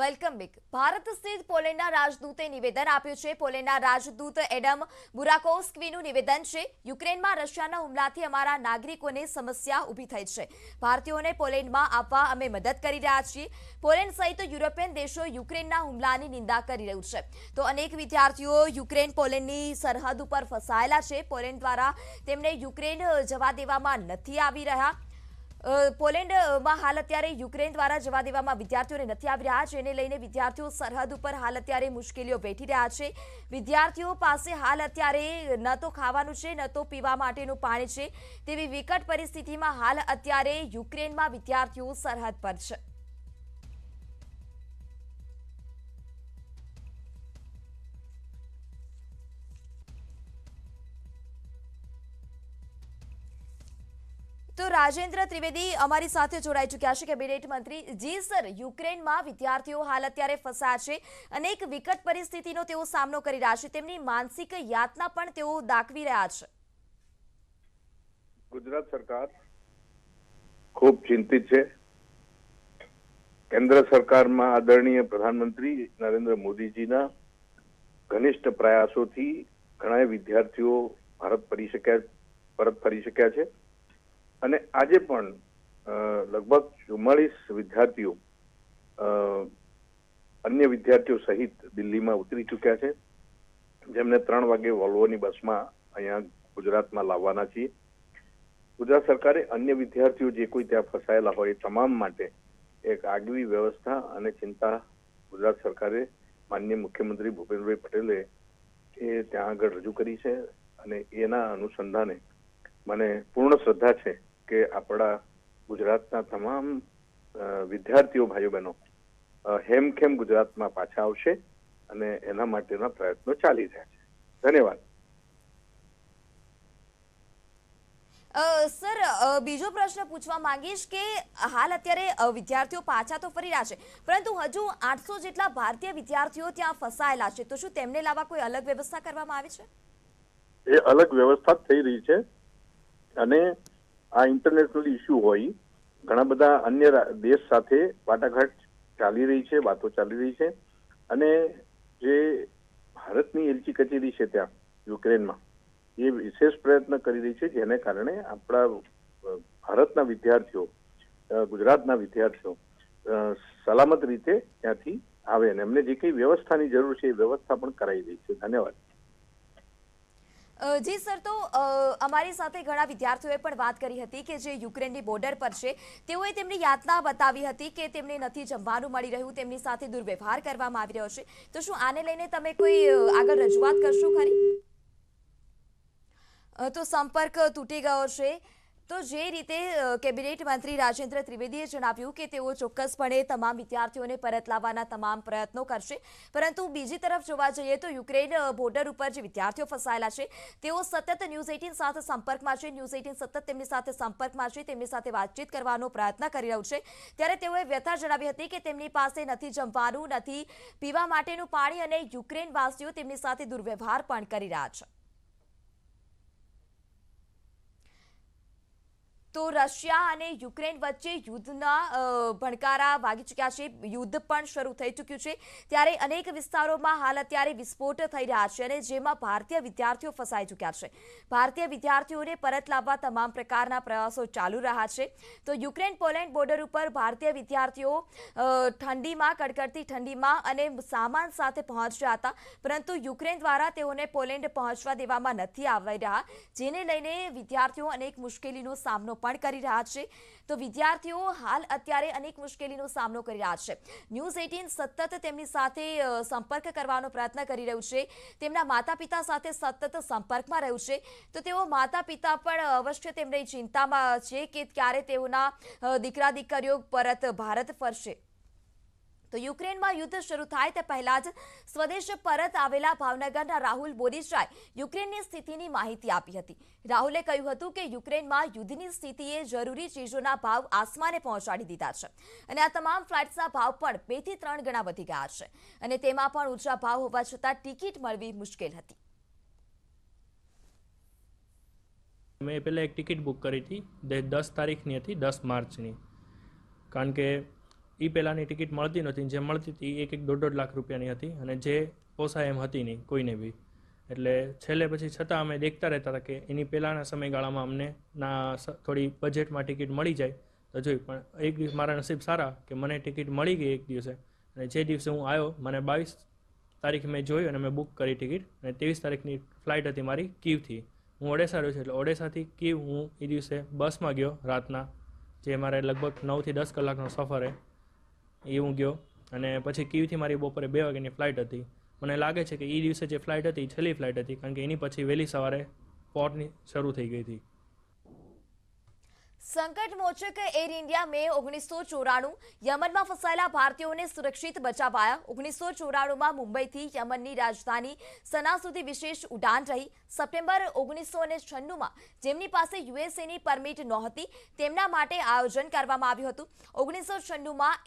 welcome back Bharat સ્થિત પોલેન્ડના રાજદૂતે નિવેદન આપ્યું છે પોલેન્ડના રાજદૂત એડમ બુરાકોસ્કવીનું નિવેદન છે યુક્રેનમાં રશિયાના હુમલાથી અમારા નાગરિકોને સમસ્યા ઊભી થઈ છે ભારતીયોને પોલેન્ડમાં આપવા અમે મદદ કરી રહ્યા છીએ પોલેન્ડ સહિત યુરોપિયન દેશો યુક્રેનના હુમલાની નિંદા કરી રહ્યું છે તો અનેક વિદ્યાર્થીઓ યુક્રેન પોલેન્ડની સરહદ ઉપર ફસાયેલા છે પોલેન્ડ દ્વારા તેમને યુક્રેન જવા દેવામાં નથી આવી રહ્યા પોલેન્ડમાં હાલ અત્યારે યુક્રેન દ્વારા જવા દેવામાં વિદ્યાર્થીઓને નથી આવી રહ્યા જેને લઈને વિદ્યાર્થીઓ સરહદ ઉપર હાલ અત્યારે મુશ્કેલીઓ બેઠી રહ્યા છે વિદ્યાર્થીઓ પાસે હાલ અત્યારે ન તો ખાવાનું છે ન તો પીવા માટેનું પાણી છે તેવી વિકટ પરિસ્થિતિમાં હાલ અત્યારે યુક્રેનમાં વિદ્યાર્થીઓ સરહદ પર છે તો રાજેન્દ્ર ત્રિવેદી અમારી સાથે જોડાઈ ચૂક્યા છે કેબિનેટ મંત્રી જી સર યુક્રેનમાં વિદ્યાર્થીઓ હાલ અત્યારે ફસાયા છે અને એક વિકટ પરિસ્થિતિનો તેઓ સામનો કરી રહ્યા છે તેમની માનસિક યાતના પણ તેઓ દાખવી રહ્યા છે ગુજરાત સરકાર ખૂબ ચિંતિત છે કેન્દ્ર સરકારમાં આદરણીય પ્રધાનમંત્રી નરેન્દ્ર મોદીજીના ઘનિષ્ઠ પ્રયાસોથી ઘણા વિદ્યાર્થીઓ ભારત ફરી શક્યા પરત ફરી શક્યા છે અને આજે પણ લગભગ ચુમ્માળીસ વિદ્યાર્થીઓ અન્ય વિદ્યાર્થીઓ સહિત દિલ્હીમાં ઉતરી ચૂક્યા છે જેમને ત્રણ વાગે વોલ્વોની બસમાં અહીંયા ગુજરાતમાં લાવવાના છીએ ગુજરાત સરકારે અન્ય વિદ્યાર્થીઓ જે કોઈ ત્યાં ફસાયેલા હોય એ તમામ માટે એક આગવી વ્યવસ્થા અને ચિંતા ગુજરાત સરકારે માન્ય મુખ્યમંત્રી ભૂપેન્દ્રભાઈ પટેલે એ ત્યાં આગળ રજૂ કરી છે અને એના અનુસંધાને મને પૂર્ણ શ્રદ્ધા છે કે આપણા ગુજરાતના તમામ વિદ્યાર્થીઓ ભાઈઓ બહેનો ખેમ ગુજરાતમાં પાછા આવશે અને એના માટેના પ્રયત્નો ચાલી રહ્યા છે ધન્યવાદ સર બીજો પ્રશ્ન પૂછવા માંગીશ કે હાલ અત્યારે વિદ્યાર્થીઓ પાછા તો ફરી રહ્યા છે પરંતુ હજુ આઠસો જેટલા ભારતીય વિદ્યાર્થીઓ ત્યાં ફસાયેલા છે તો શું તેમને લાવવા કોઈ અલગ વ્યવસ્થા કરવામાં આવી છે એ અલગ વ્યવસ્થા થઈ રહી છે અને આ ઇન્ટરનેશનલ ઇસ્યુ હોય ઘણા બધા અન્ય દેશ સાથે વાટાઘાટ ચાલી રહી છે વાતો ચાલી રહી છે અને જે ભારતની એલચી કચેરી છે ત્યાં યુક્રેનમાં એ વિશેષ પ્રયત્ન કરી રહી છે જેને કારણે આપણા ભારતના વિદ્યાર્થીઓ ગુજરાતના વિદ્યાર્થીઓ સલામત રીતે ત્યાંથી આવે અને એમને જે કંઈ વ્યવસ્થાની જરૂર છે એ વ્યવસ્થા પણ કરાવી રહી છે ધન્યવાદ જી સર તો અમારી સાથે ઘણા વિદ્યાર્થીઓએ પણ વાત કરી હતી કે જે યુક્રેનની બોર્ડર પર છે તેઓએ તેમની યાતના બતાવી હતી કે તેમને નથી જમવાનું મળી રહ્યું તેમની સાથે દુર્વ્યવહાર કરવામાં આવી રહ્યો છે તો શું આને લઈને તમે કોઈ આગળ રજૂઆત કરશો ખરી તો સંપર્ક તૂટી ગયો છે તો જે રીતે કેબિનેટ મંત્રી રાજેન્દ્ર ત્રિવેદીએ જણાવ્યું કે તેઓ ચોક્કસપણે તમામ વિદ્યાર્થીઓને પરત લાવવાના તમામ પ્રયત્નો કરશે પરંતુ બીજી તરફ જોવા જઈએ તો યુક્રેન બોર્ડર ઉપર જે વિદ્યાર્થીઓ ફસાયેલા છે તેઓ સતત ન્યૂઝ એઇટીન સાથે સંપર્કમાં છે ન્યૂઝ એઇટીન સતત તેમની સાથે સંપર્કમાં છે તેમની સાથે વાતચીત કરવાનો પ્રયત્ન કરી રહ્યું છે ત્યારે તેઓએ વ્યથા જણાવી હતી કે તેમની પાસે નથી જમવાનું નથી પીવા માટેનું પાણી અને યુક્રેનવાસીઓ તેમની સાથે દુર્વ્યવહાર પણ કરી રહ્યા છે તો રશિયા અને યુક્રેન વચ્ચે યુદ્ધના ભણકારા વાગી ચૂક્યા છે યુદ્ધ પણ શરૂ થઈ ચૂક્યું છે ત્યારે અનેક વિસ્તારોમાં હાલ અત્યારે વિસ્ફોટ થઈ રહ્યા છે અને જેમાં ભારતીય વિદ્યાર્થીઓ ફસાઈ ચૂક્યા છે ભારતીય વિદ્યાર્થીઓને પરત લાવવા તમામ પ્રકારના પ્રયાસો ચાલુ રહ્યા છે તો યુક્રેન પોલેન્ડ બોર્ડર ઉપર ભારતીય વિદ્યાર્થીઓ ઠંડીમાં કડકડતી ઠંડીમાં અને સામાન સાથે પહોંચ્યા હતા પરંતુ યુક્રેન દ્વારા તેઓને પોલેન્ડ પહોંચવા દેવામાં નથી આવી રહ્યા જેને લઈને વિદ્યાર્થીઓ અનેક મુશ્કેલીનો સામનો પણ કરી રહ્યા છે તો વિદ્યાર્થીઓ હાલ અત્યારે અનેક મુશ્કેલીનો સામનો કરી રહ્યા છે ન્યૂઝ એટીન સતત તેમની સાથે સંપર્ક કરવાનો પ્રયત્ન કરી રહ્યું છે તેમના માતા પિતા સાથે સતત સંપર્કમાં રહ્યું છે તો તેઓ માતા પિતા પણ અવશ્ય તેમની ચિંતામાં છે કે ક્યારે તેઓના દીકરા દીકરીઓ પરત ભારત ફરશે તો યુક્રેનમાં યુદ્ધ શરૂ થાય તે પહેલા જ સ્વદેશ પરત આવેલા ભાવનગરના રાહુલ બોરિશાએ યુક્રેનની સ્થિતિની માહિતી આપી હતી રાહુલે કહ્યું હતું કે યુક્રેનમાં યુદ્ધની સ્થિતિએ જરૂરી ચીજોના ભાવ આસમાને પહોંચાડી દીધા છે અને આ તમામ ફ્લાઇટ્સના ભાવ પણ બે થી ત્રણ ગણા વધી ગયા છે અને તેમાં પણ ઊંચા ભાવ હોવા છતાં ટિકિટ મળવી મુશ્કેલ હતી મેં પહેલાં એક ટિકિટ બુક કરી હતી દસ તારીખની હતી દસ માર્ચની કારણ કે એ પહેલાંની ટિકિટ મળતી નથી જે મળતી હતી એક એક દોઢ દોઢ લાખ રૂપિયાની હતી અને જે પોસાય એમ હતી નહીં કોઈને બી એટલે છેલ્લે પછી છતાં અમે દેખતા રહેતા હતા કે એની પહેલાંના સમયગાળામાં અમને ના થોડી બજેટમાં ટિકિટ મળી જાય તો જોઈ પણ એક દિવસ મારા નસીબ સારા કે મને ટિકિટ મળી ગઈ એક દિવસે અને જે દિવસે હું આવ્યો મને બાવીસ તારીખ મેં જોયું અને મેં બુક કરી ટિકિટ અને ત્રેવીસ તારીખની ફ્લાઇટ હતી મારી કીવથી હું ઓડેસા રહ્યો છું એટલે ઓડેસાથી કીવ હું એ દિવસે બસમાં ગયો રાતના જે મારે લગભગ નવથી દસ કલાકનો સફર હે એ હું ગયો અને પછી કીવથી મારી બપોરે બે વાગ્યાની ફ્લાઇટ હતી મને લાગે છે કે એ દિવસે જે ફ્લાઇટ હતી એ છેલ્લી ફ્લાઇટ હતી કારણ કે એની પછી વહેલી સવારે પોર્ટની શરૂ થઈ ગઈ હતી સંકટ મોચક એર ઇન્ડિયા મે ઓગણીસો ચોરાણું યમનમાં ફસાયેલા ભારતીયોને સુરક્ષિત બચાવાયા ઓગણીસો ચોરાણુંમાં મુંબઈથી યમનની રાજધાની સના સુધી વિશેષ ઉડાન રહી સપ્ટેમ્બર ઓગણીસો અને છન્નુંમાં જેમની પાસે યુએસએની પરમિટ નહોતી તેમના માટે આયોજન કરવામાં આવ્યું હતું ઓગણીસો છન્નુંમાં